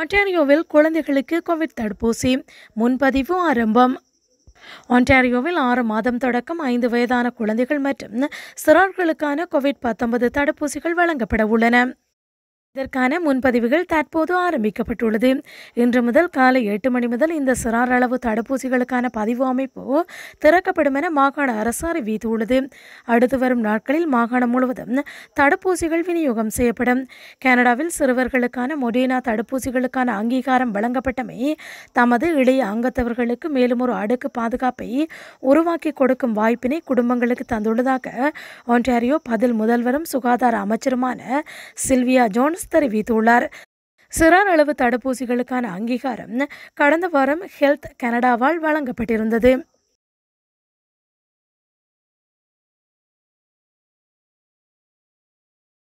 ஒன்டேரியோவில் குழந்தைகளுக்கு கோவிட் தடுப்பூசி முன்பதிவு ஆரம்பம் ஒன்டாரியோவில் ஆறு மாதம் தொடக்கம் ஐந்து வயதான குழந்தைகள் மற்றும் சிறார்களுக்கான கோவிட் பத்தொன்பது தடுப்பூசிகள் வழங்கப்பட உள்ளன இதற்கான முன்பதிவுகள் தற்போது ஆரம்பிக்கப்பட்டுள்ளது இன்று முதல் காலை எட்டு மணி முதல் இந்த சிறார் அளவு தடுப்பூசிகளுக்கான பதிவு அமைப்பு திறக்கப்படும் என மாகாண அரசு அறிவித்துள்ளது அடுத்து வரும் நாட்களில் மாகாணம் முழுவதும் தடுப்பூசிகள் விநியோகம் செய்யப்படும் கனடாவில் சிறுவர்களுக்கான மொடேனா தடுப்பூசிகளுக்கான அங்கீகாரம் வழங்கப்பட்டமை தமது இளைய அங்கத்தவர்களுக்கு மேலும் ஒரு அடுக்கு பாதுகாப்பை உருவாக்கி கொடுக்கும் வாய்ப்பினை குடும்பங்களுக்கு தந்துள்ளதாக ஒன்டாரியோ பதில் முதல்வரும் சுகாதார அமைச்சருமான சில்வியா ஜோன்ஸ் தெரிவித்துள்ளார் சிறார் அளவு தடுப்பூசிகளுக்கான அங்கீகாரம் கடந்த வாரம் ஹெல்த் கனடாவால் வழங்கப்பட்டிருந்தது